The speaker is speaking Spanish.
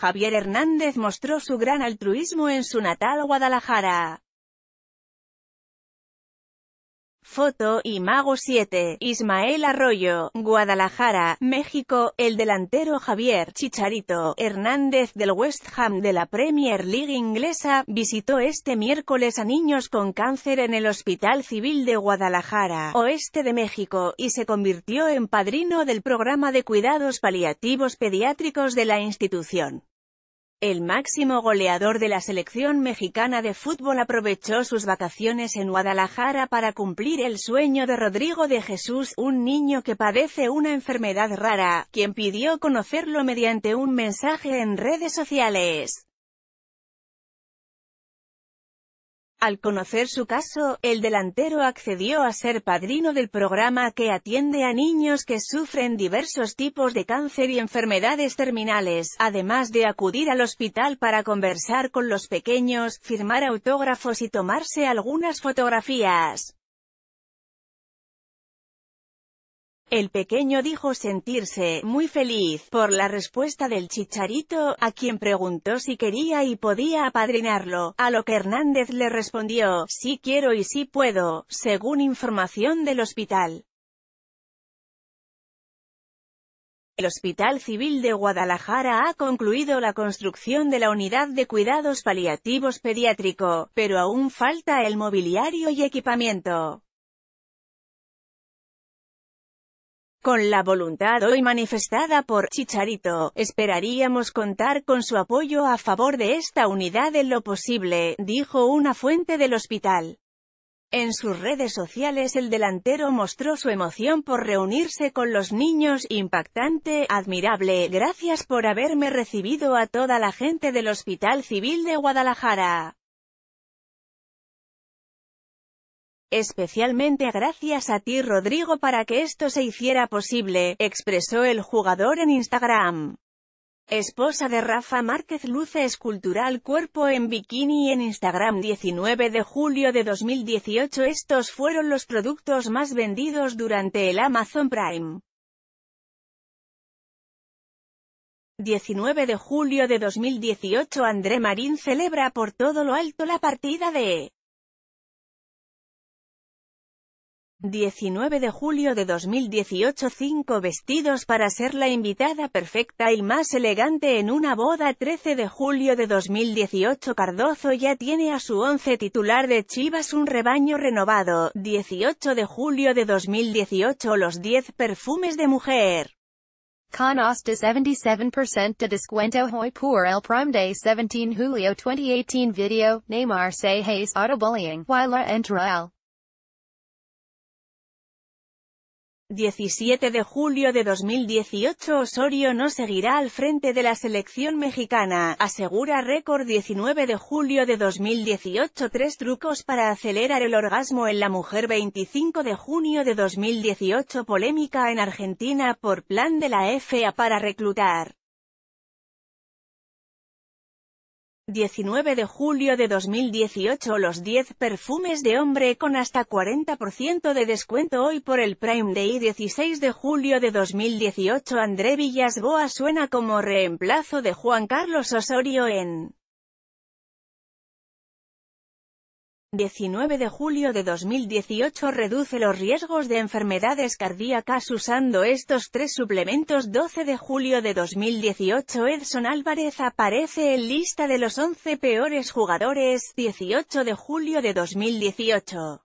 Javier Hernández mostró su gran altruismo en su natal Guadalajara. Foto, y Mago 7, Ismael Arroyo, Guadalajara, México, el delantero Javier Chicharito Hernández del West Ham de la Premier League inglesa, visitó este miércoles a niños con cáncer en el Hospital Civil de Guadalajara, oeste de México, y se convirtió en padrino del programa de cuidados paliativos pediátricos de la institución. El máximo goleador de la selección mexicana de fútbol aprovechó sus vacaciones en Guadalajara para cumplir el sueño de Rodrigo de Jesús, un niño que padece una enfermedad rara, quien pidió conocerlo mediante un mensaje en redes sociales. Al conocer su caso, el delantero accedió a ser padrino del programa que atiende a niños que sufren diversos tipos de cáncer y enfermedades terminales, además de acudir al hospital para conversar con los pequeños, firmar autógrafos y tomarse algunas fotografías. El pequeño dijo sentirse muy feliz por la respuesta del chicharito, a quien preguntó si quería y podía apadrinarlo, a lo que Hernández le respondió, sí quiero y sí puedo, según información del hospital. El Hospital Civil de Guadalajara ha concluido la construcción de la unidad de cuidados paliativos pediátrico, pero aún falta el mobiliario y equipamiento. Con la voluntad hoy manifestada por Chicharito, esperaríamos contar con su apoyo a favor de esta unidad en lo posible, dijo una fuente del hospital. En sus redes sociales el delantero mostró su emoción por reunirse con los niños, impactante, admirable, gracias por haberme recibido a toda la gente del Hospital Civil de Guadalajara. Especialmente gracias a ti Rodrigo para que esto se hiciera posible, expresó el jugador en Instagram. Esposa de Rafa Márquez luce escultural cuerpo en bikini en Instagram 19 de julio de 2018 Estos fueron los productos más vendidos durante el Amazon Prime. 19 de julio de 2018 André Marín celebra por todo lo alto la partida de 19 de julio de 2018 5 vestidos para ser la invitada perfecta y más elegante en una boda 13 de julio de 2018 Cardozo ya tiene a su once titular de Chivas un rebaño renovado 18 de julio de 2018 los 10 perfumes de mujer Con hasta 77% de descuento hoy por el Prime Day 17 julio 2018 Video, Neymar se hace autobullying, while 17 de julio de 2018 Osorio no seguirá al frente de la selección mexicana, asegura récord 19 de julio de 2018 Tres trucos para acelerar el orgasmo en la mujer 25 de junio de 2018 Polémica en Argentina por plan de la FA para reclutar 19 de julio de 2018 los 10 perfumes de hombre con hasta 40% de descuento hoy por el Prime Day 16 de julio de 2018 André Villasboa suena como reemplazo de Juan Carlos Osorio en 19 de julio de 2018 reduce los riesgos de enfermedades cardíacas usando estos tres suplementos 12 de julio de 2018 Edson Álvarez aparece en lista de los 11 peores jugadores 18 de julio de 2018